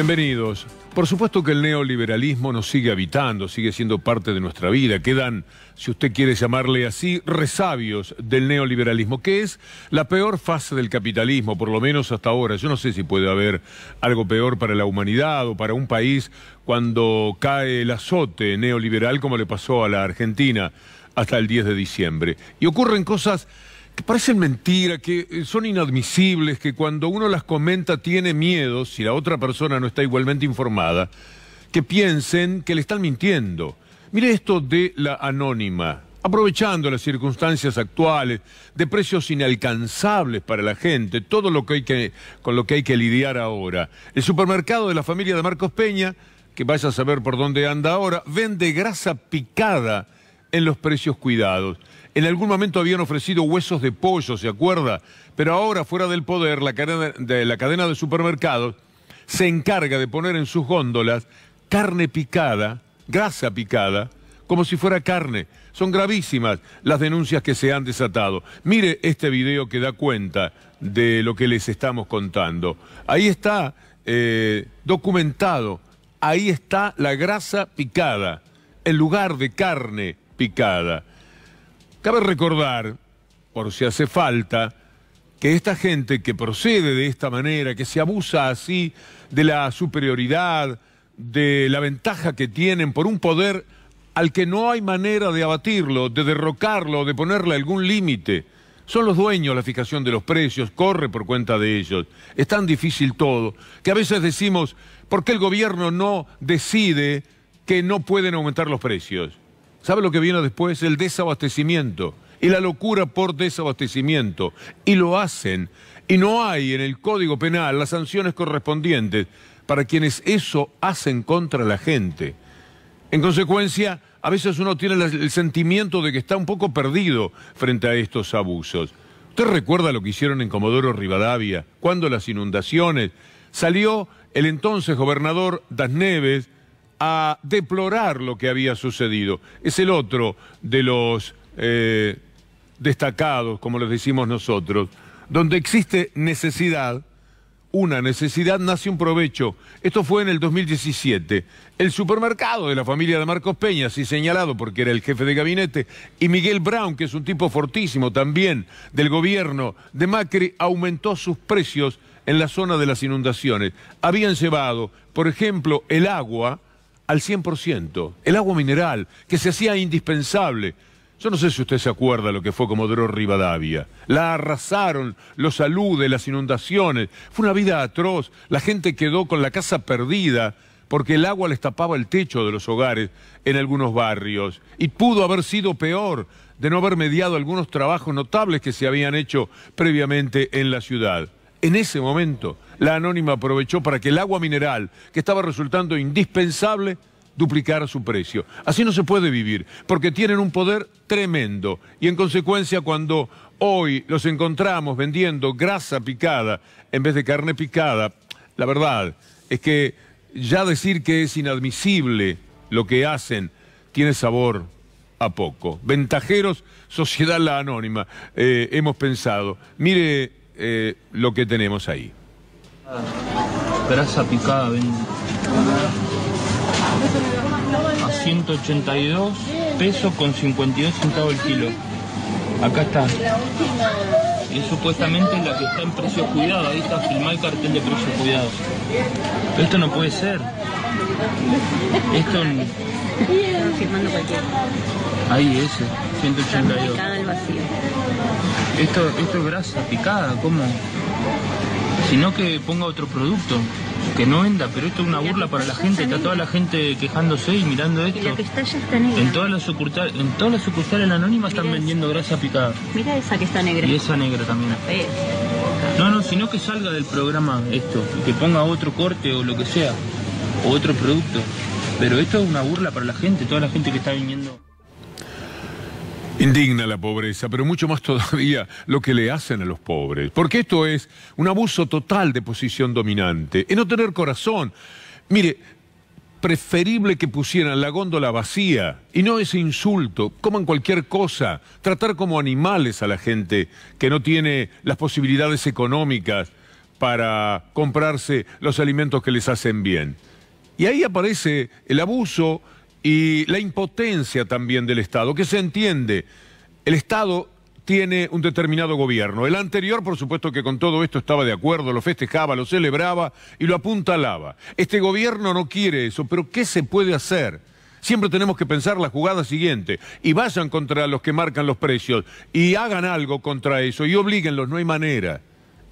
Bienvenidos. Por supuesto que el neoliberalismo nos sigue habitando, sigue siendo parte de nuestra vida. Quedan, si usted quiere llamarle así, resabios del neoliberalismo, que es la peor fase del capitalismo, por lo menos hasta ahora. Yo no sé si puede haber algo peor para la humanidad o para un país cuando cae el azote neoliberal como le pasó a la Argentina hasta el 10 de diciembre. Y ocurren cosas parecen mentira, que eh, son inadmisibles, que cuando uno las comenta tiene miedo, si la otra persona no está igualmente informada, que piensen que le están mintiendo. Mire esto de la anónima, aprovechando las circunstancias actuales, de precios inalcanzables para la gente, todo lo que hay que, con lo que hay que lidiar ahora. El supermercado de la familia de Marcos Peña, que vaya a saber por dónde anda ahora, vende grasa picada en los precios cuidados. En algún momento habían ofrecido huesos de pollo, ¿se acuerda? Pero ahora, fuera del poder, la cadena de, la cadena de supermercados se encarga de poner en sus góndolas carne picada, grasa picada, como si fuera carne. Son gravísimas las denuncias que se han desatado. Mire este video que da cuenta de lo que les estamos contando. Ahí está eh, documentado, ahí está la grasa picada, en lugar de carne picada. Cabe recordar, por si hace falta, que esta gente que procede de esta manera, que se abusa así de la superioridad, de la ventaja que tienen por un poder al que no hay manera de abatirlo, de derrocarlo, de ponerle algún límite. Son los dueños la fijación de los precios, corre por cuenta de ellos. Es tan difícil todo que a veces decimos, ¿por qué el gobierno no decide que no pueden aumentar los precios? ¿Sabe lo que viene después? El desabastecimiento y la locura por desabastecimiento. Y lo hacen. Y no hay en el Código Penal las sanciones correspondientes para quienes eso hacen contra la gente. En consecuencia, a veces uno tiene el sentimiento de que está un poco perdido frente a estos abusos. ¿Usted recuerda lo que hicieron en Comodoro Rivadavia? Cuando las inundaciones salió el entonces gobernador Das Neves, a deplorar lo que había sucedido. Es el otro de los eh, destacados, como les decimos nosotros, donde existe necesidad, una necesidad nace un provecho. Esto fue en el 2017. El supermercado de la familia de Marcos Peña, así señalado porque era el jefe de gabinete, y Miguel Brown, que es un tipo fortísimo también del gobierno de Macri, aumentó sus precios en la zona de las inundaciones. Habían llevado, por ejemplo, el agua, al 100%. El agua mineral, que se hacía indispensable. Yo no sé si usted se acuerda lo que fue Comodoro Rivadavia. La arrasaron, los aludes, las inundaciones. Fue una vida atroz. La gente quedó con la casa perdida porque el agua les tapaba el techo de los hogares en algunos barrios. Y pudo haber sido peor de no haber mediado algunos trabajos notables que se habían hecho previamente en la ciudad. En ese momento la Anónima aprovechó para que el agua mineral, que estaba resultando indispensable, duplicara su precio. Así no se puede vivir, porque tienen un poder tremendo. Y en consecuencia, cuando hoy los encontramos vendiendo grasa picada en vez de carne picada, la verdad es que ya decir que es inadmisible lo que hacen tiene sabor a poco. Ventajeros, sociedad la anónima, eh, hemos pensado. Mire eh, lo que tenemos ahí. Grasa picada A 182 pesos con 52 centavos el kilo. Acá está. Es supuestamente la que está en precio cuidado. Ahí está filmado el cartel de precio cuidado. esto no puede ser. Esto... Ahí, ese. 182. Esto, esto es grasa picada. como sino que ponga otro producto. Que no venda, pero esto es una burla para la gente, está, toda la gente quejándose y mirando esto. En todas las sucursales, en todas las sucursales anónimas están vendiendo grasa picada. Mira esa que está negra. Y esa negra también. No, no, sino que salga del programa esto, que ponga otro corte o lo que sea, o otro producto. Pero esto es una burla para la gente, toda la gente que está viniendo. Indigna la pobreza, pero mucho más todavía lo que le hacen a los pobres. Porque esto es un abuso total de posición dominante, en no tener corazón. Mire, preferible que pusieran la góndola vacía y no ese insulto, coman cualquier cosa, tratar como animales a la gente que no tiene las posibilidades económicas para comprarse los alimentos que les hacen bien. Y ahí aparece el abuso y la impotencia también del Estado, que se entiende. El Estado tiene un determinado gobierno. El anterior, por supuesto que con todo esto estaba de acuerdo, lo festejaba, lo celebraba y lo apuntalaba. Este gobierno no quiere eso, pero ¿qué se puede hacer? Siempre tenemos que pensar la jugada siguiente y vayan contra los que marcan los precios y hagan algo contra eso y obliguenlos, no hay manera.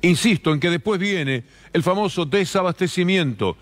Insisto en que después viene el famoso desabastecimiento.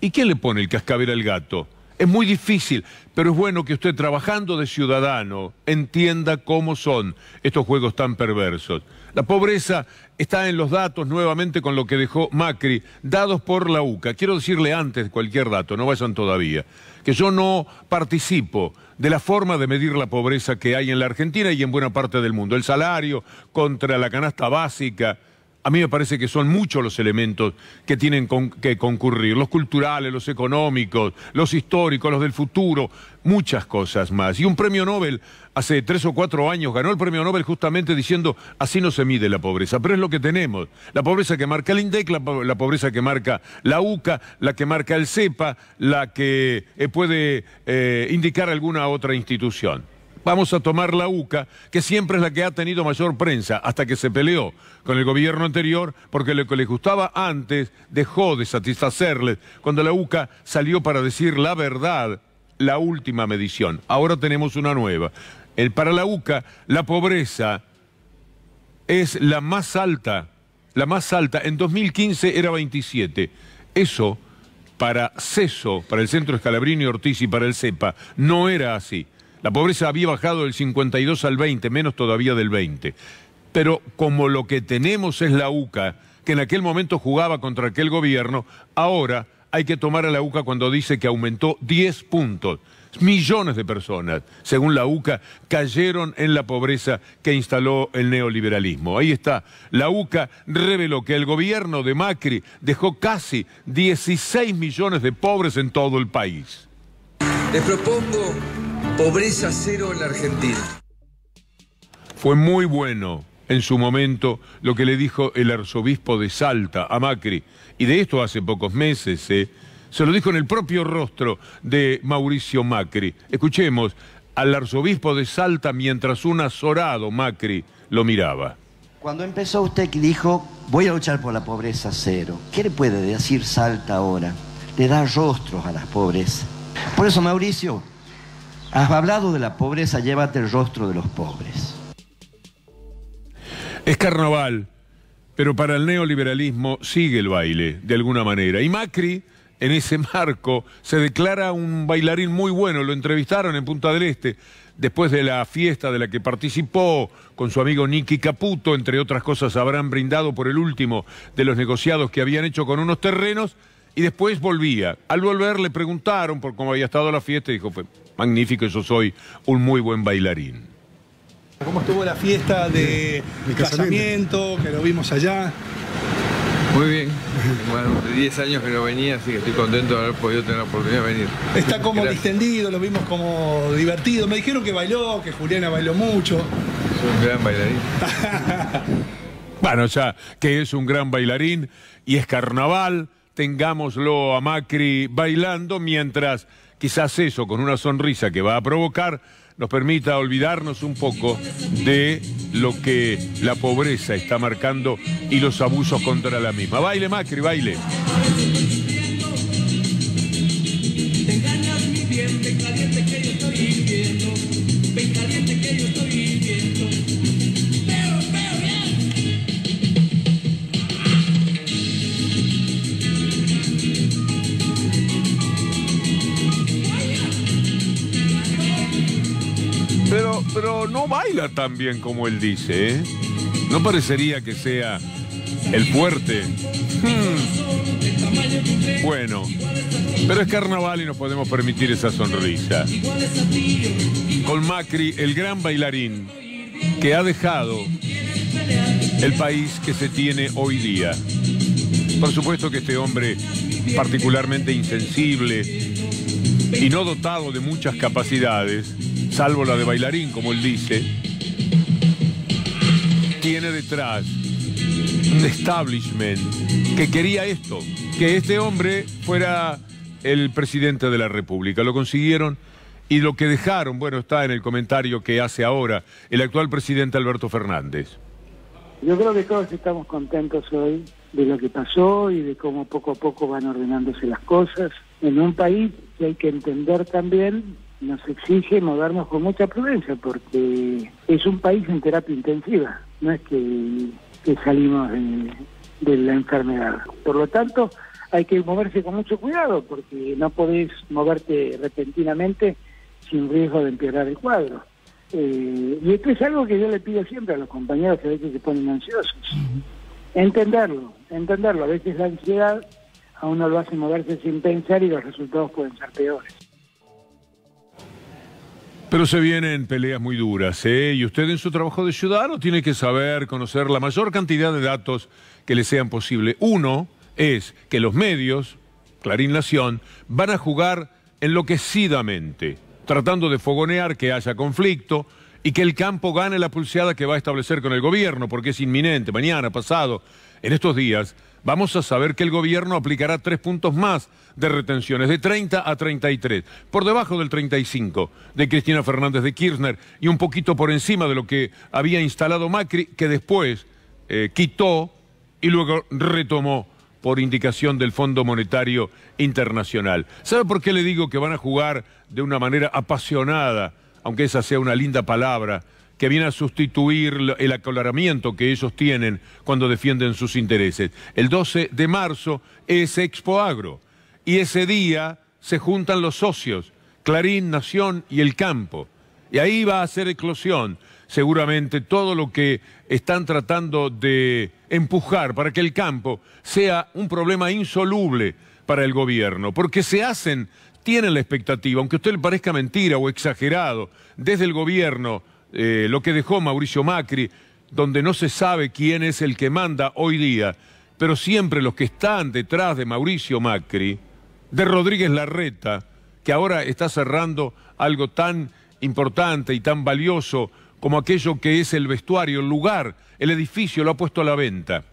¿Y quién le pone el cascabel al gato? Es muy difícil, pero es bueno que usted trabajando de ciudadano entienda cómo son estos juegos tan perversos. La pobreza está en los datos nuevamente con lo que dejó Macri, dados por la UCA. Quiero decirle antes cualquier dato, no vayan todavía, que yo no participo de la forma de medir la pobreza que hay en la Argentina y en buena parte del mundo. El salario contra la canasta básica a mí me parece que son muchos los elementos que tienen que concurrir, los culturales, los económicos, los históricos, los del futuro, muchas cosas más. Y un premio Nobel hace tres o cuatro años ganó el premio Nobel justamente diciendo así no se mide la pobreza, pero es lo que tenemos. La pobreza que marca el INDEC, la, pobreza que marca la UCA, la que marca el CEPA, la que eh, puede eh, indicar alguna otra institución vamos a tomar la UCA, que siempre es la que ha tenido mayor prensa, hasta que se peleó con el gobierno anterior, porque lo que les gustaba antes dejó de satisfacerles, cuando la UCA salió para decir la verdad, la última medición. Ahora tenemos una nueva. El, para la UCA, la pobreza es la más alta, la más alta, en 2015 era 27. Eso, para CESO, para el Centro Escalabrini Ortiz y para el CEPA, no era así. La pobreza había bajado del 52 al 20, menos todavía del 20. Pero como lo que tenemos es la UCA, que en aquel momento jugaba contra aquel gobierno, ahora hay que tomar a la UCA cuando dice que aumentó 10 puntos. Millones de personas, según la UCA, cayeron en la pobreza que instaló el neoliberalismo. Ahí está. La UCA reveló que el gobierno de Macri dejó casi 16 millones de pobres en todo el país. Les propongo Pobreza cero en la Argentina. Fue muy bueno en su momento lo que le dijo el arzobispo de Salta a Macri, y de esto hace pocos meses, ¿eh? se lo dijo en el propio rostro de Mauricio Macri. Escuchemos al arzobispo de Salta mientras un azorado Macri lo miraba. Cuando empezó usted que dijo, voy a luchar por la pobreza cero. ¿Qué le puede decir Salta ahora? Le da rostros a las pobres... Por eso, Mauricio, Has hablado de la pobreza, llévate el rostro de los pobres. Es carnaval, pero para el neoliberalismo sigue el baile, de alguna manera. Y Macri, en ese marco, se declara un bailarín muy bueno. Lo entrevistaron en Punta del Este, después de la fiesta de la que participó con su amigo Nicky Caputo. Entre otras cosas, habrán brindado por el último de los negociados que habían hecho con unos terrenos y después volvía. Al volver le preguntaron por cómo había estado la fiesta y dijo, pues, magnífico, yo soy un muy buen bailarín. ¿Cómo estuvo la fiesta de casamiento, que lo vimos allá? Muy bien. Bueno, 10 años que no venía, así que estoy contento de haber podido tener la oportunidad de venir. Está como distendido, lo vimos como divertido. Me dijeron que bailó, que Juliana bailó mucho. Es un gran bailarín. bueno, ya que es un gran bailarín y es carnaval tengámoslo a Macri bailando mientras quizás eso, con una sonrisa que va a provocar, nos permita olvidarnos un poco de lo que la pobreza está marcando y los abusos contra la misma. Baile Macri, baile. que pero no baila tan bien como él dice, ¿eh? No parecería que sea el fuerte. Hmm. Bueno, pero es carnaval y nos podemos permitir esa sonrisa. Con Macri, el gran bailarín que ha dejado el país que se tiene hoy día. Por supuesto que este hombre particularmente insensible y no dotado de muchas capacidades, salvo la de bailarín, como él dice, tiene detrás un establishment que quería esto, que este hombre fuera el presidente de la República. Lo consiguieron y lo que dejaron, bueno, está en el comentario que hace ahora el actual presidente Alberto Fernández. Yo creo que todos estamos contentos hoy de lo que pasó y de cómo poco a poco van ordenándose las cosas en un país que hay que entender también nos exige movernos con mucha prudencia porque es un país en terapia intensiva, no es que, salimos de, la enfermedad. Por lo tanto, hay que moverse con mucho cuidado porque no podés moverte repentinamente sin riesgo de empeorar el cuadro. Eh, y esto es algo que yo le pido siempre a los compañeros que a veces se ponen ansiosos. Entenderlo, entenderlo. A veces la ansiedad a uno lo hace moverse sin pensar y los resultados pueden ser peores. Pero se vienen peleas muy duras, ¿eh? Y usted en su trabajo de ciudadano tiene que saber, conocer la mayor cantidad de datos que le sean posible. Uno es que los medios, Clarín Nación, van a jugar enloquecidamente, tratando de fogonear que haya conflicto y que el campo gane la pulseada que va a establecer con el gobierno, porque es inminente, mañana, pasado, en estos días vamos a saber que el gobierno aplicará tres puntos más de retenciones, de 30 a 33, por debajo del 35 de Cristina Fernández de Kirchner y un poquito por encima de lo que había instalado Macri, que después eh, quitó y luego retomó por indicación del Fondo Monetario Internacional. ¿Sabe por qué le digo que van a jugar de una manera apasionada, aunque esa sea una linda palabra? que viene a sustituir el aclaramiento que ellos tienen cuando defienden sus intereses. El 12 de marzo es Expo Agro y ese día se juntan los socios, Clarín, Nación y El Campo. Y ahí va a ser eclosión seguramente todo lo que están tratando de empujar para que el campo sea un problema insoluble para el gobierno, porque se hacen, tienen la expectativa, aunque a usted le parezca mentira o exagerado, desde el gobierno eh, lo que dejó Mauricio Macri, donde no se sabe quién es el que manda hoy día, pero siempre los que están detrás de Mauricio Macri, de Rodríguez Larreta, que ahora está cerrando algo tan importante y tan valioso como aquello que es el vestuario, el lugar, el edificio, lo ha puesto a la venta,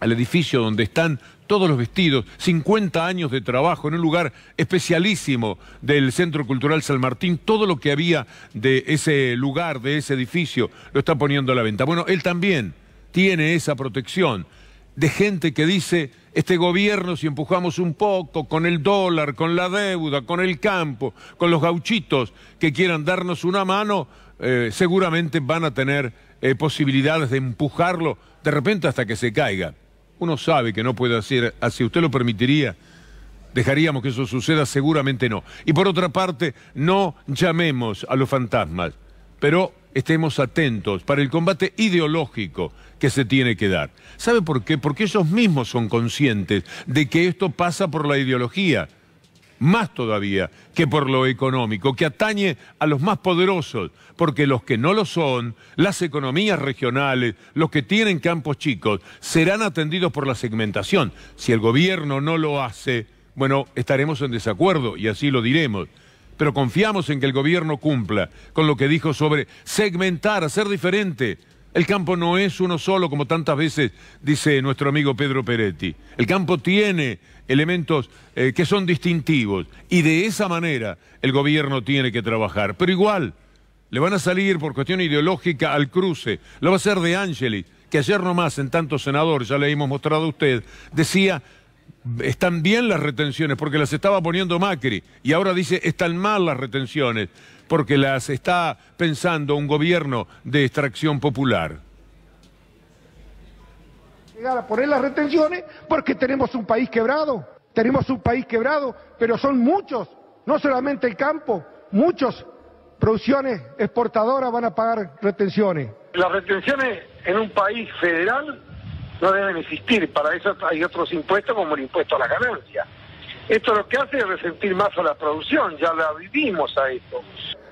el edificio donde están todos los vestidos, 50 años de trabajo en un lugar especialísimo del Centro Cultural San Martín, todo lo que había de ese lugar, de ese edificio, lo está poniendo a la venta. Bueno, él también tiene esa protección de gente que dice, este gobierno si empujamos un poco con el dólar, con la deuda, con el campo, con los gauchitos que quieran darnos una mano, eh, seguramente van a tener eh, posibilidades de empujarlo de repente hasta que se caiga. Uno sabe que no puede hacer así. Ah, ¿Usted lo permitiría? ¿Dejaríamos que eso suceda? Seguramente no. Y por otra parte, no llamemos a los fantasmas, pero estemos atentos para el combate ideológico que se tiene que dar. ¿Sabe por qué? Porque ellos mismos son conscientes de que esto pasa por la ideología más todavía que por lo económico, que atañe a los más poderosos, porque los que no lo son, las economías regionales, los que tienen campos chicos, serán atendidos por la segmentación. Si el gobierno no lo hace, bueno, estaremos en desacuerdo y así lo diremos. Pero confiamos en que el gobierno cumpla con lo que dijo sobre segmentar, hacer diferente el campo no es uno solo, como tantas veces dice nuestro amigo Pedro Peretti. El campo tiene elementos eh, que son distintivos y de esa manera el gobierno tiene que trabajar. Pero igual, le van a salir por cuestión ideológica al cruce. Lo va a hacer de Ángelis, que ayer nomás en tanto senador, ya le hemos mostrado a usted, decía, están bien las retenciones porque las estaba poniendo Macri y ahora dice, están mal las retenciones porque las está pensando un gobierno de extracción popular. Llegar a poner las retenciones porque tenemos un país quebrado, tenemos un país quebrado, pero son muchos, no solamente el campo, muchos producciones exportadoras van a pagar retenciones. Las retenciones en un país federal no deben existir, para eso hay otros impuestos como el impuesto a la ganancia. Esto lo que hace es resentir más a la producción, ya la vivimos a esto.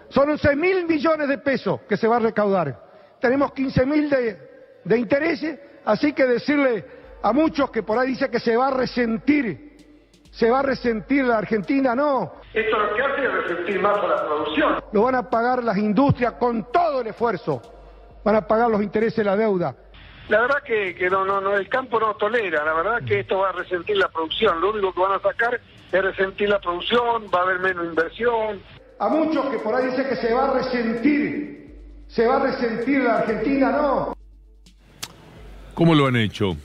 Son 11 mil millones de pesos que se va a recaudar. Tenemos 15 mil de, intereses, así que decirle a muchos que por ahí dice que se va a resentir, se va a resentir la Argentina, no. Esto lo que hace es resentir más a la producción. Lo van a pagar las industrias con todo el esfuerzo, van a pagar los intereses de la deuda. La verdad que, que no, no, no, el campo no tolera, la verdad que esto va a resentir la producción, lo único que van a sacar es resentir la producción, va a haber menos inversión, a muchos que por ahí dicen que se va a resentir, se va a resentir la Argentina, no. ¿Cómo lo han hecho?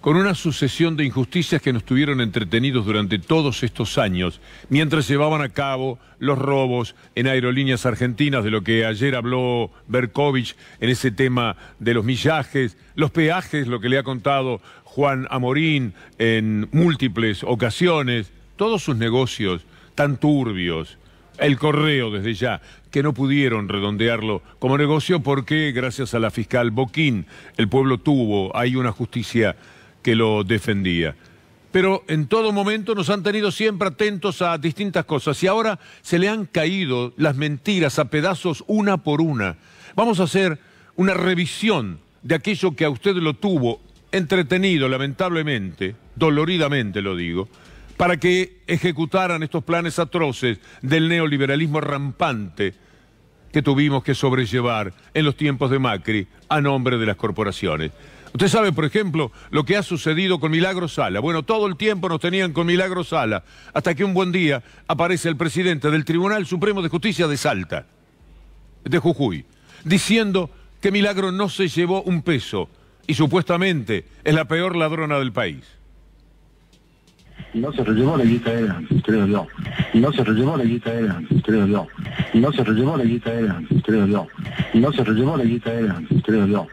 Con una sucesión de injusticias que nos tuvieron entretenidos durante todos estos años, mientras llevaban a cabo los robos en aerolíneas argentinas, de lo que ayer habló Berkovich en ese tema de los millajes, los peajes, lo que le ha contado Juan Amorín en múltiples ocasiones, todos sus negocios tan turbios, el correo desde ya, que no pudieron redondearlo como negocio porque gracias a la fiscal Boquín el pueblo tuvo, hay una justicia que lo defendía. Pero en todo momento nos han tenido siempre atentos a distintas cosas y ahora se le han caído las mentiras a pedazos una por una. Vamos a hacer una revisión de aquello que a usted lo tuvo entretenido, lamentablemente, doloridamente lo digo, para que ejecutaran estos planes atroces del neoliberalismo rampante que tuvimos que sobrellevar en los tiempos de Macri a nombre de las corporaciones. Usted sabe, por ejemplo, lo que ha sucedido con Milagro Sala. Bueno, todo el tiempo nos tenían con Milagro Sala, hasta que un buen día aparece el presidente del Tribunal Supremo de Justicia de Salta, de Jujuy, diciendo que Milagro no se llevó un peso y supuestamente es la peor ladrona del país. No se rellevó la guita de creo yo. No se rellevó la guita de creo yo. No se rellevó la guita de creo yo. No se rellevó la guita de creo yo.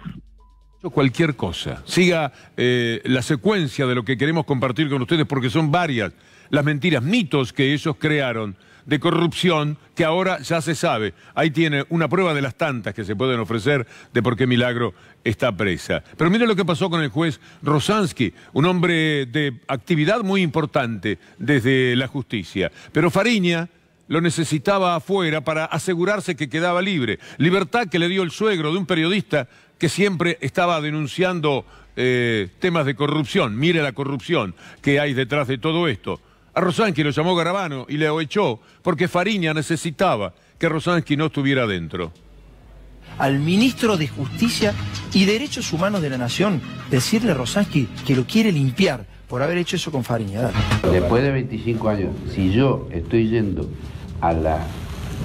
Cualquier cosa. Siga eh, la secuencia de lo que queremos compartir con ustedes porque son varias las mentiras, mitos que ellos crearon de corrupción que ahora ya se sabe. Ahí tiene una prueba de las tantas que se pueden ofrecer de por qué Milagro está presa. Pero mire lo que pasó con el juez Rosansky, un hombre de actividad muy importante desde la justicia. Pero Fariña lo necesitaba afuera para asegurarse que quedaba libre. Libertad que le dio el suegro de un periodista que siempre estaba denunciando eh, temas de corrupción. Mire la corrupción que hay detrás de todo esto. A Rosansky lo llamó Garabano y le echó porque Fariña necesitaba que Rosansky no estuviera dentro al ministro de Justicia y Derechos Humanos de la Nación decirle a Rosansky que lo quiere limpiar por haber hecho eso con Fariña. Después de 25 años, si yo estoy yendo a la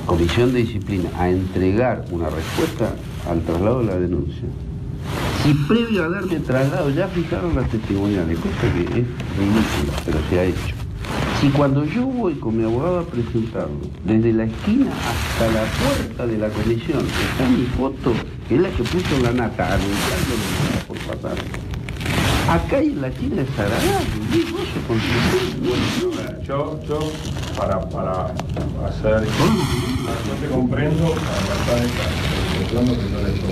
Comisión de Disciplina a entregar una respuesta al traslado de la denuncia, si previo a darme traslado ya fijaron las testimoniales, cosa que es ridícula, pero se ha hecho. Y cuando yo voy con mi abogado a presentarlo, desde la esquina hasta la puerta de la comisión, está mi foto, que es la que puso la nata, por pasar. Acá en la esquina estará. Vivo eso con su Yo, para, para hacer... No te comprendo,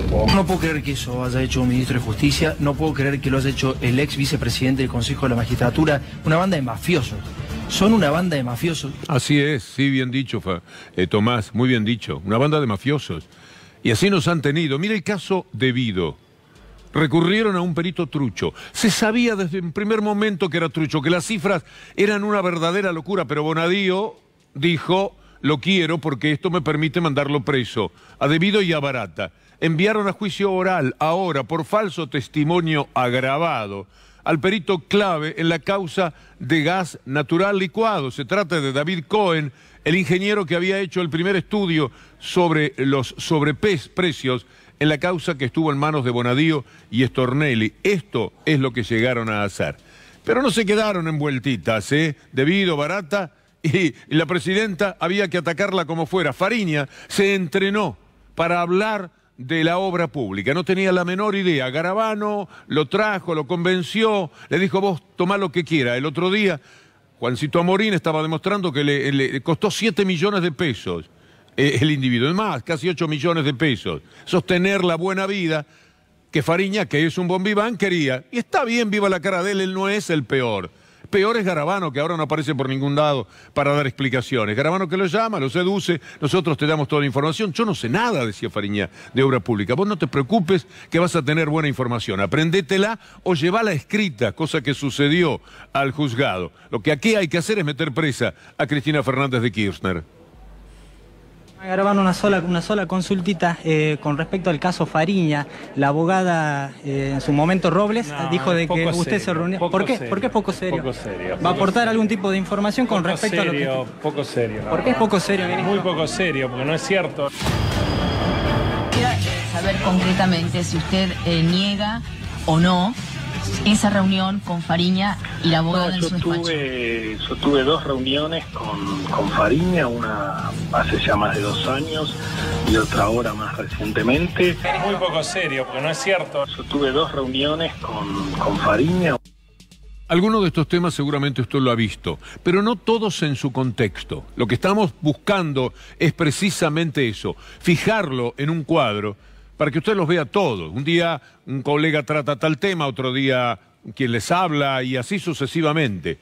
para no puedo creer que eso haya hecho un ministro de Justicia, no puedo creer que lo haya hecho el ex vicepresidente del Consejo de la Magistratura, una banda de mafiosos son una banda de mafiosos. Así es, sí, bien dicho, eh, Tomás, muy bien dicho, una banda de mafiosos. Y así nos han tenido. Mira el caso debido. Recurrieron a un perito trucho. Se sabía desde el primer momento que era trucho, que las cifras eran una verdadera locura, pero Bonadío dijo, lo quiero porque esto me permite mandarlo preso, a debido y a barata. Enviaron a juicio oral ahora por falso testimonio agravado al perito clave en la causa de gas natural licuado. Se trata de David Cohen, el ingeniero que había hecho el primer estudio sobre los sobreprecios en la causa que estuvo en manos de Bonadío y Stornelli. Esto es lo que llegaron a hacer. Pero no se quedaron envueltitas, ¿eh? Debido, barata, y la presidenta había que atacarla como fuera. Fariña se entrenó para hablar de la obra pública. No tenía la menor idea. Garabano lo trajo, lo convenció, le dijo, vos tomá lo que quiera. El otro día, Juancito Amorín estaba demostrando que le, costó 7 millones de pesos eh, el individuo, es más, casi 8 millones de pesos, sostener la buena vida que Fariña, que es un bombiván, quería. Y está bien, viva la cara de él, él no es el peor. Peor es Garabano, que ahora no aparece por ningún lado para dar explicaciones. Garabano que lo llama, lo seduce, nosotros te damos toda la información. Yo no sé nada, decía Fariña, de obra pública. Vos no te preocupes que vas a tener buena información. Aprendétela o la escrita, cosa que sucedió al juzgado. Lo que aquí hay que hacer es meter presa a Cristina Fernández de Kirchner. Grabando una sola, una sola consultita eh, con respecto al caso Fariña. La abogada eh, en su momento Robles dijo de que usted se reunió. ¿Por qué? ¿Por qué es poco serio? ¿Va a aportar algún tipo de información con respecto a lo que... Poco serio. ¿Por qué es poco serio? Muy poco serio, porque no es cierto. Quiero saber concretamente si usted eh, niega o no esa reunión con Fariña y la boda de Tuve, yo tuve dos reuniones con, con, Fariña, una hace ya más de dos años y otra ahora más recientemente. Es muy poco serio, porque no es cierto. Yo tuve dos reuniones con, con Fariña. Alguno de estos temas seguramente usted lo ha visto, pero no todos en su contexto. Lo que estamos buscando es precisamente eso, fijarlo en un cuadro para que usted los vea todos. Un día un colega trata tal tema, otro día quien les habla y así sucesivamente.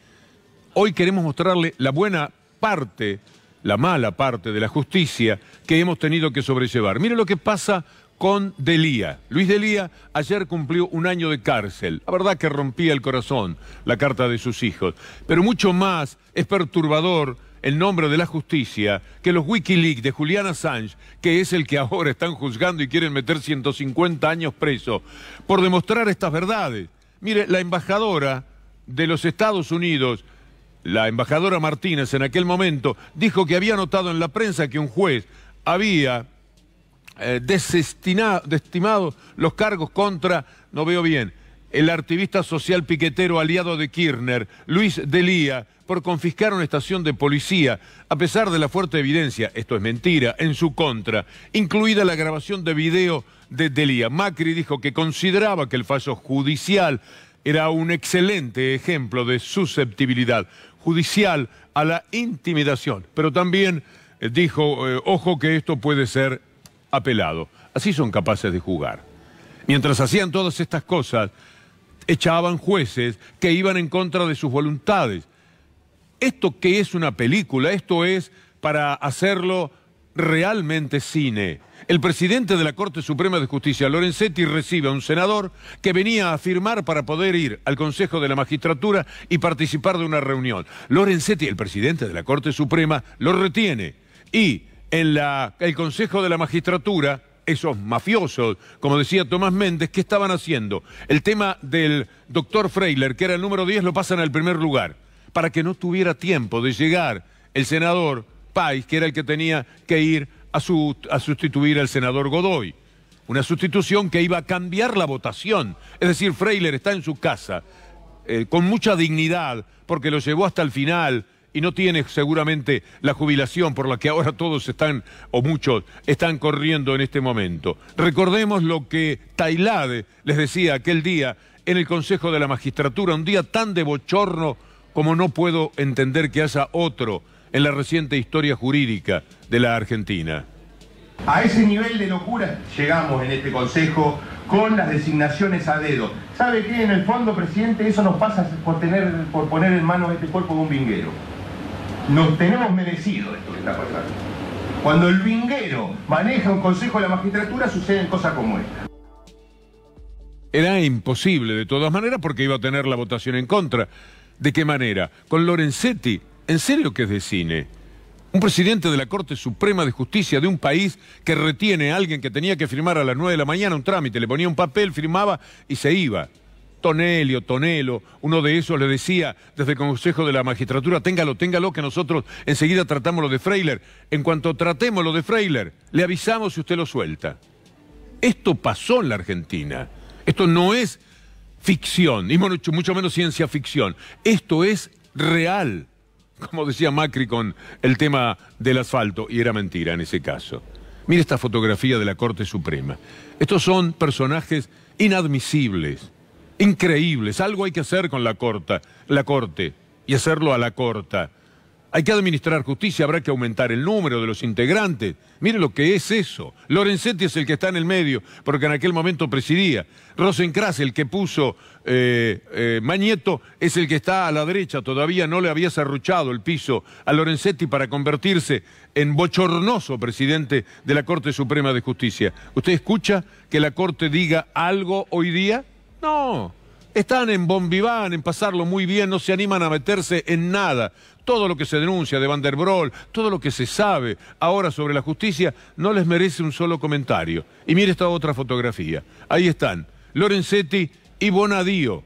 Hoy queremos mostrarle la buena parte, la mala parte de la justicia que hemos tenido que sobrellevar. Mire lo que pasa con Delía. Luis Delía ayer cumplió un año de cárcel. La verdad que rompía el corazón la carta de sus hijos. Pero mucho más es perturbador el nombre de la justicia, que los Wikileaks de Julian Assange, que es el que ahora están juzgando y quieren meter 150 años preso, por demostrar estas verdades. Mire, la embajadora de los Estados Unidos, la embajadora Martínez en aquel momento, dijo que había notado en la prensa que un juez había eh, desestimado los cargos contra, no veo bien, el activista social piquetero aliado de Kirchner, Luis Delía, por confiscar una estación de policía, a pesar de la fuerte evidencia, esto es mentira, en su contra, incluida la grabación de video de Delía. Macri dijo que consideraba que el fallo judicial era un excelente ejemplo de susceptibilidad judicial a la intimidación, pero también eh, dijo, eh, ojo que esto puede ser apelado. Así son capaces de jugar. Mientras hacían todas estas cosas, echaban jueces que iban en contra de sus voluntades. ¿Esto que es una película? Esto es para hacerlo realmente cine. El presidente de la Corte Suprema de Justicia, Lorenzetti, recibe a un senador que venía a firmar para poder ir al Consejo de la Magistratura y participar de una reunión. Lorenzetti, el presidente de la Corte Suprema, lo retiene y en el Consejo de la Magistratura esos mafiosos, como decía Tomás Méndez, ¿qué estaban haciendo? El tema del doctor Freiler, que era el número 10, lo pasan al primer lugar, para que no tuviera tiempo de llegar el senador Pais, que era el que tenía que ir a, sustituir al senador Godoy. Una sustitución que iba a cambiar la votación. Es decir, Freiler está en su casa, eh, con mucha dignidad, porque lo llevó hasta el final, y no tiene seguramente la jubilación por la que ahora todos están, o muchos, están corriendo en este momento. Recordemos lo que Tailade les decía aquel día en el Consejo de la Magistratura, un día tan de bochorno como no puedo entender que haya otro en la reciente historia jurídica de la Argentina. A ese nivel de locura llegamos en este Consejo con las designaciones a dedo. ¿Sabe qué? En el fondo, presidente, eso nos pasa por, tener, por poner en manos este cuerpo de un vinguero. Nos tenemos merecido esto que está pasando. Cuando el vinguero maneja un consejo de la magistratura suceden cosas como esta. Era imposible de todas maneras porque iba a tener la votación en contra. ¿De qué manera? Con Lorenzetti. ¿En serio que es de cine? Un presidente de la Corte Suprema de Justicia de un país que retiene a alguien que tenía que firmar a las 9 de la mañana un trámite, le ponía un papel, firmaba y se iba. Tonelio, Tonelo, uno de esos le decía desde el Consejo de la Magistratura, téngalo, téngalo, que nosotros enseguida tratamos lo de Freiler. En cuanto tratemos lo de Freiler, le avisamos si usted lo suelta. Esto pasó en la Argentina. Esto no es ficción, y mucho menos ciencia ficción. Esto es real, como decía Macri con el tema del asfalto, y era mentira en ese caso. Mire esta fotografía de la Corte Suprema. Estos son personajes inadmisibles increíbles. Algo hay que hacer con la, corta, la Corte y hacerlo a la corta. Hay que administrar justicia, habrá que aumentar el número de los integrantes. Mire lo que es eso. Lorenzetti es el que está en el medio, porque en aquel momento presidía. Rosencrantz, el que puso eh, eh, Mañeto, es el que está a la derecha. Todavía no le había serruchado el piso a Lorenzetti para convertirse en bochornoso presidente de la Corte Suprema de Justicia. ¿Usted escucha que la Corte diga algo hoy día? No, están en bombiván, en pasarlo muy bien, no se animan a meterse en nada. Todo lo que se denuncia de Van der todo lo que se sabe ahora sobre la justicia, no les merece un solo comentario. Y mire esta otra fotografía. Ahí están, Lorenzetti y Bonadío.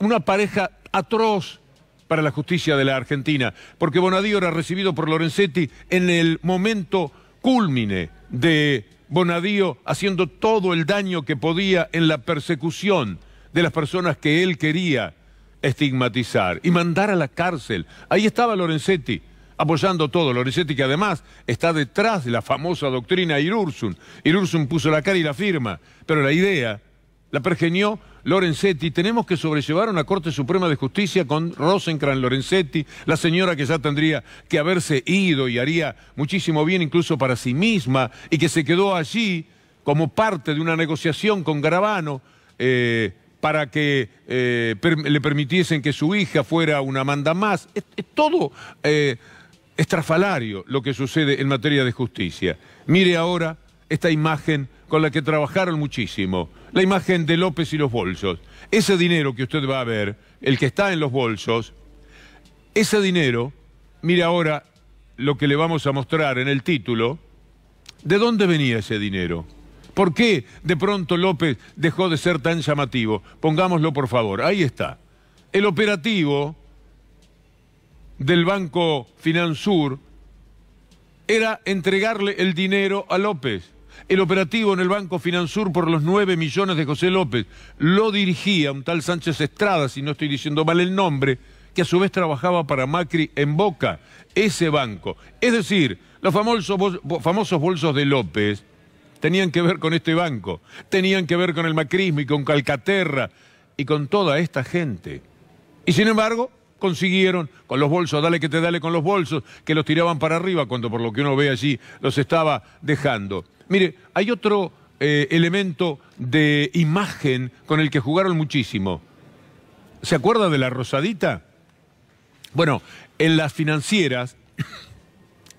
Una pareja atroz para la justicia de la Argentina, porque Bonadío era recibido por Lorenzetti en el momento culmine de Bonadío haciendo todo el daño que podía en la persecución de las personas que él quería estigmatizar y mandar a la cárcel. Ahí estaba Lorenzetti apoyando todo. Lorenzetti que además está detrás de la famosa doctrina Irursun. Irursun puso la cara y la firma, pero la idea la pergenió Lorenzetti, tenemos que sobrellevar una Corte Suprema de Justicia con Rosencrantz Lorenzetti, la señora que ya tendría que haberse ido y haría muchísimo bien incluso para sí misma y que se quedó allí como parte de una negociación con Garabano eh, para que eh, le permitiesen que su hija fuera una manda más. Es, todo eh, estrafalario lo que sucede en materia de justicia. Mire ahora esta imagen con la que trabajaron muchísimo la imagen de López y los bolsos. Ese dinero que usted va a ver, el que está en los bolsos, ese dinero, mire ahora lo que le vamos a mostrar en el título, ¿de dónde venía ese dinero? ¿Por qué de pronto López dejó de ser tan llamativo? Pongámoslo por favor, ahí está. El operativo del Banco Finansur era entregarle el dinero a López el operativo en el Banco Finansur por los 9 millones de José López. Lo dirigía un tal Sánchez Estrada, si no estoy diciendo mal el nombre, que a su vez trabajaba para Macri en Boca, ese banco. Es decir, los famosos, famosos bolsos de López tenían que ver con este banco, tenían que ver con el macrismo y con Calcaterra y con toda esta gente. Y sin embargo, consiguieron con los bolsos, dale que te dale con los bolsos, que los tiraban para arriba cuando por lo que uno ve allí los estaba dejando. Mire, hay otro eh, elemento de imagen con el que jugaron muchísimo. ¿Se acuerda de la rosadita? Bueno, en las financieras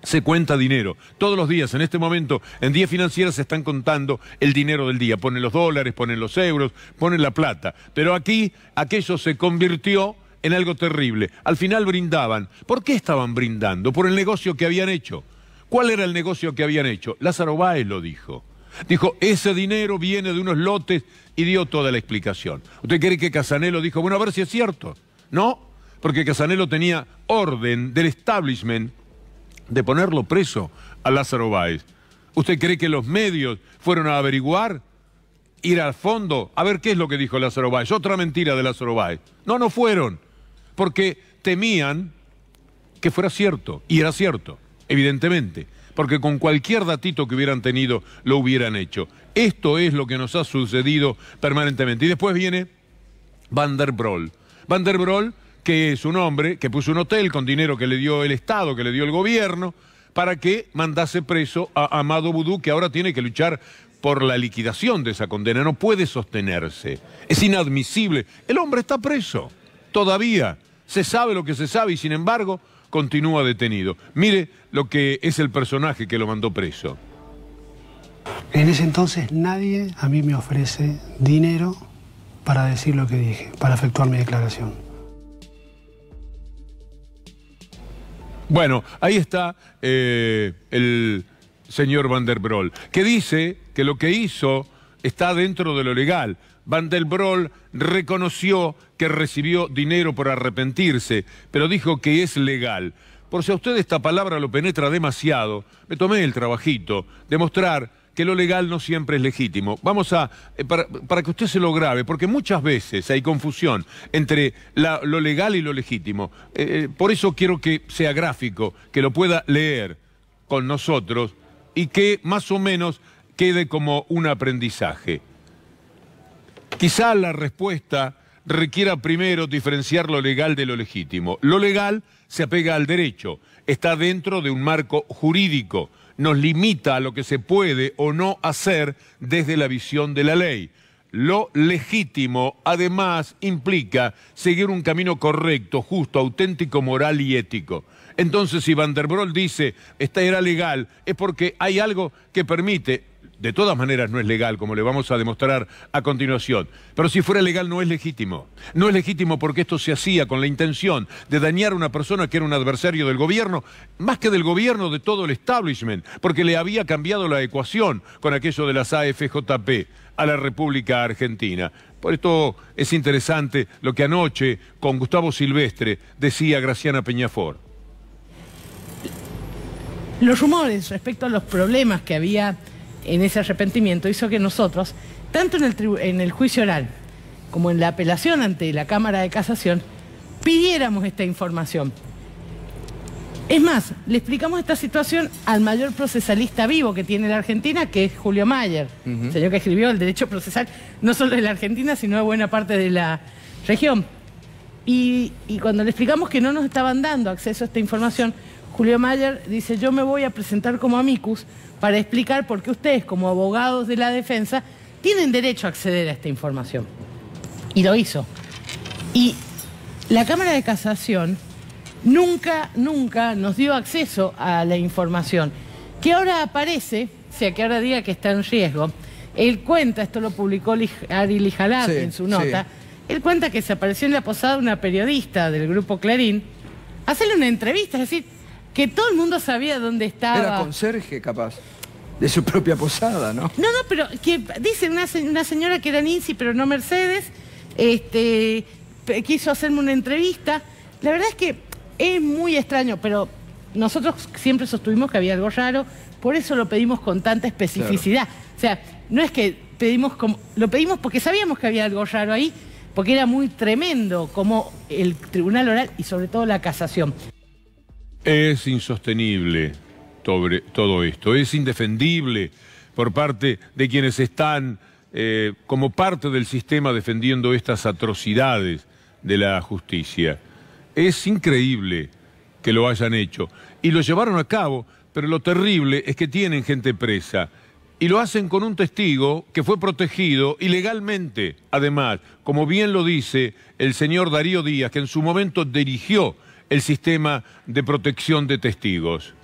se cuenta dinero. Todos los días, en este momento, en días financieras se están contando el dinero del día. Ponen los dólares, ponen los euros, ponen la plata. Pero aquí aquello se convirtió en algo terrible. Al final brindaban. ¿Por qué estaban brindando? Por el negocio que habían hecho. ¿Cuál era el negocio que habían hecho? Lázaro Báez lo dijo. Dijo, ese dinero viene de unos lotes y dio toda la explicación. ¿Usted cree que Casanelo dijo, bueno, a ver si es cierto? No, porque Casanelo tenía orden del establishment de ponerlo preso a Lázaro Báez. ¿Usted cree que los medios fueron a averiguar, ir al fondo, a ver qué es lo que dijo Lázaro Báez? Otra mentira de Lázaro Báez. No, no fueron, porque temían que fuera cierto, y era cierto evidentemente, porque con cualquier datito que hubieran tenido lo hubieran hecho. Esto es lo que nos ha sucedido permanentemente. Y después viene Van der Broel. Van der que es un hombre que puso un hotel con dinero que le dio el Estado, que le dio el gobierno, para que mandase preso a Amado Boudou... que ahora tiene que luchar por la liquidación de esa condena. No puede sostenerse. Es inadmisible. El hombre está preso. Todavía. Se sabe lo que se sabe y sin embargo continúa detenido. Mire lo que es el personaje que lo mandó preso. En ese entonces nadie a mí me ofrece dinero para decir lo que dije, para efectuar mi declaración. Bueno, ahí está eh, el señor Van der Broel, que dice que lo que hizo está dentro de lo legal. Van der Broel reconoció que recibió dinero por arrepentirse, pero dijo que es legal. Por si a usted esta palabra lo penetra demasiado, me tomé el trabajito de mostrar que lo legal no siempre es legítimo. Vamos a, eh, para, que usted se lo grabe, porque muchas veces hay confusión entre lo legal y lo legítimo. Eh, eh, por eso quiero que sea gráfico, que lo pueda leer con nosotros y que más o menos quede como un aprendizaje. Quizá la respuesta requiera primero diferenciar lo legal de lo legítimo. Lo legal se apega al derecho, está dentro de un marco jurídico, nos limita a lo que se puede o no hacer desde la visión de la ley. Lo legítimo, además, implica seguir un camino correcto, justo, auténtico, moral y ético. Entonces, si Van der Broel dice, esta era legal, es porque hay algo que permite de todas maneras no es legal, como le vamos a demostrar a continuación. Pero si fuera legal no es legítimo. No es legítimo porque esto se hacía con la intención de dañar a una persona que era un adversario del gobierno, más que del gobierno, de todo el establishment, porque le había cambiado la ecuación con aquello de las AFJP a la República Argentina. Por esto es interesante lo que anoche con Gustavo Silvestre decía Graciana Peñafort. Los rumores respecto a los problemas que había en ese arrepentimiento hizo que nosotros, tanto en el, en el juicio oral como en la apelación ante la Cámara de Casación, pidiéramos esta información. Es más, le explicamos esta situación al mayor procesalista vivo que tiene la Argentina, que es Julio Mayer, el señor que escribió el derecho procesal no solo de la Argentina, sino de buena parte de la región. Y, y cuando le explicamos que no nos estaban dando acceso a esta información, Julio Mayer dice, yo me voy a presentar como amicus para explicar por qué ustedes, como abogados de la defensa, tienen derecho a acceder a esta información. Y lo hizo. Y la Cámara de Casación nunca, nunca nos dio acceso a la información, que ahora aparece, o sea, que ahora diga que está en riesgo. Él cuenta, esto lo publicó Ari Lijalab en su nota, él cuenta que se apareció en la posada una periodista del grupo Clarín, hacerle una entrevista, es decir, que todo el mundo sabía dónde estaba. Era conserje, capaz. De su propia posada, ¿no? No, no, pero que dice una, señora que era Nancy, pero no Mercedes, este, quiso hacerme una entrevista. La verdad es que es muy extraño, pero nosotros siempre sostuvimos que había algo raro, por eso lo pedimos con tanta especificidad. O sea, no es que pedimos como. Lo pedimos porque sabíamos que había algo raro ahí, porque era muy tremendo como el tribunal oral y sobre todo la casación. Es insostenible todo esto, es indefendible por parte de quienes están eh, como parte del sistema defendiendo estas atrocidades de la justicia. Es increíble que lo hayan hecho y lo llevaron a cabo, pero lo terrible es que tienen gente presa y lo hacen con un testigo que fue protegido ilegalmente, además, como bien lo dice el señor Darío Díaz, que en su momento dirigió el sistema de protección de testigos?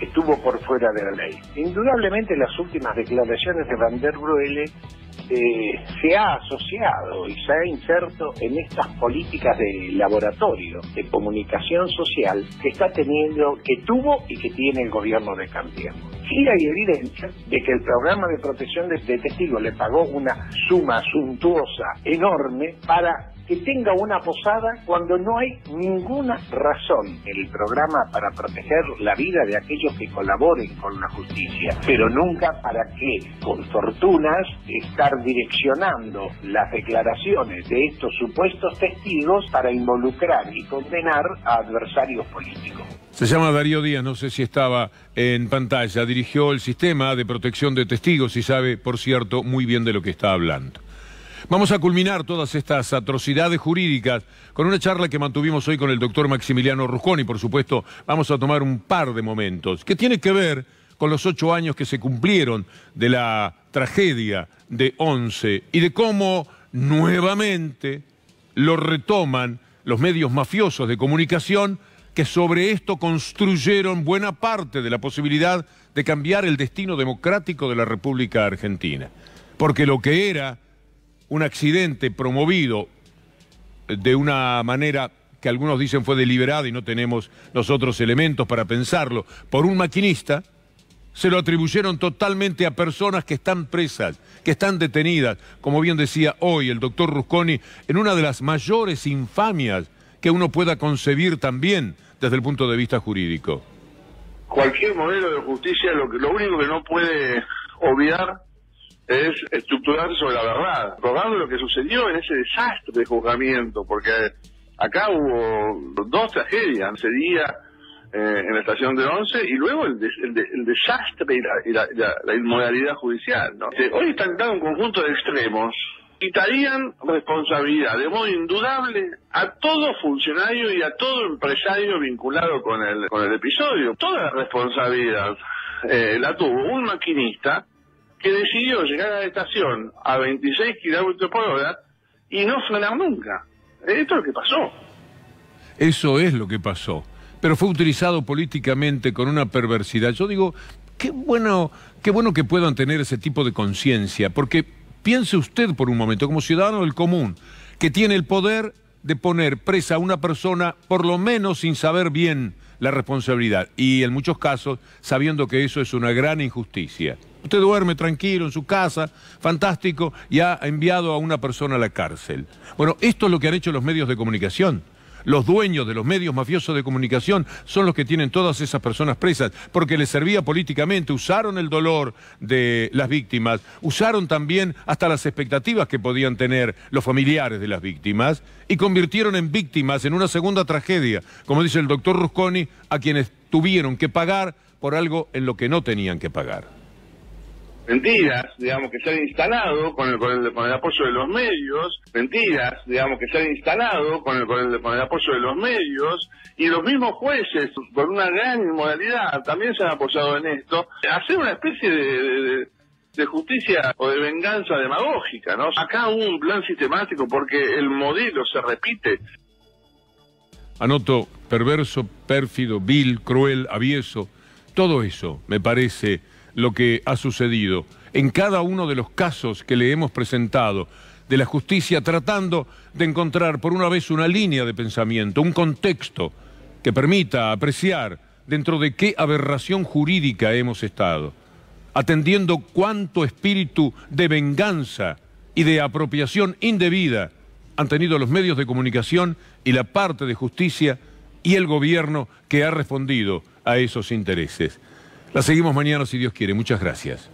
estuvo por fuera de la ley. Indudablemente las últimas declaraciones de Van der eh, se ha asociado y se ha inserto en estas políticas de laboratorio de comunicación social que está teniendo, que tuvo y que tiene el gobierno de Cambiemos. Sí hay evidencia de que el programa de protección de, de testigos le pagó una suma suntuosa enorme para que tenga una posada cuando no hay ninguna razón en el programa para proteger la vida de aquellos que colaboren con la justicia, pero nunca para qué, con fortunas estar direccionando las declaraciones de estos supuestos testigos para involucrar y condenar a adversarios políticos. Se llama Darío Díaz, no sé si estaba en pantalla, dirigió el sistema de protección de testigos y sabe, por cierto, muy bien de lo que está hablando. Vamos a culminar todas estas atrocidades jurídicas con una charla que mantuvimos hoy con el doctor Maximiliano y Por supuesto, vamos a tomar un par de momentos que tiene que ver con los ocho años que se cumplieron de la tragedia de Once y de cómo nuevamente lo retoman los medios mafiosos de comunicación que sobre esto construyeron buena parte de la posibilidad de cambiar el destino democrático de la República Argentina. Porque lo que era un accidente promovido eh, de una manera que algunos dicen fue deliberada y no tenemos nosotros elementos para pensarlo, por un maquinista, se lo atribuyeron totalmente a personas que están presas, que están detenidas, como bien decía hoy el doctor Rusconi, en una de las mayores infamias que uno pueda concebir también desde el punto de vista jurídico. Cualquier modelo de justicia lo, lo único que no puede obviar es estructurar sobre la verdad, probando lo que sucedió en ese desastre de juzgamiento, porque acá hubo dos tragedias, ese día eh, en la estación de Once y luego el, desastre y, la, y inmodalidad judicial. Este, hoy están dando un conjunto de extremos quitarían responsabilidad de modo indudable a todo funcionario y a todo empresario vinculado con el, con el episodio. Toda la responsabilidad eh, la tuvo un maquinista que decidió llegar a la estación a 26 kilómetros por hora y no frenar nunca. Esto es lo que pasó. Eso es lo que pasó. Pero fue utilizado políticamente con una perversidad. Yo digo, qué bueno, qué bueno que puedan tener ese tipo de conciencia, porque piense usted por un momento, como ciudadano del común, que tiene el poder de poner presa a una persona, por lo menos sin saber bien la responsabilidad. Y en muchos casos, sabiendo que eso es una gran injusticia. Usted duerme tranquilo en su casa, fantástico, y ha enviado a una persona a la cárcel. Bueno, esto es lo que han hecho los medios de comunicación. Los dueños de los medios mafiosos de comunicación son los que tienen todas esas personas presas, porque les servía políticamente, usaron el dolor de las víctimas, usaron también hasta las expectativas que podían tener los familiares de las víctimas y convirtieron en víctimas en una segunda tragedia, como dice el doctor Rusconi, a quienes tuvieron que pagar por algo en lo que no tenían que pagar mentiras, digamos, que se han instalado con el, con el, apoyo de los medios, mentiras, digamos, que se han instalado con el, con el, con apoyo de los medios, y los mismos jueces, con una gran inmoralidad, también se han apoyado en esto, hacer una especie de, justicia o de venganza demagógica, ¿no? Acá un plan sistemático porque el modelo se repite. Anoto perverso, pérfido, vil, cruel, avieso, todo eso me parece lo que ha sucedido en cada uno de los casos que le hemos presentado de la justicia, tratando de encontrar por una vez una línea de pensamiento, un contexto que permita apreciar dentro de qué aberración jurídica hemos estado, atendiendo cuánto espíritu de venganza y de apropiación indebida han tenido los medios de comunicación y la parte de justicia y el gobierno que ha respondido a esos intereses. La seguimos mañana si Dios quiere. Muchas gracias.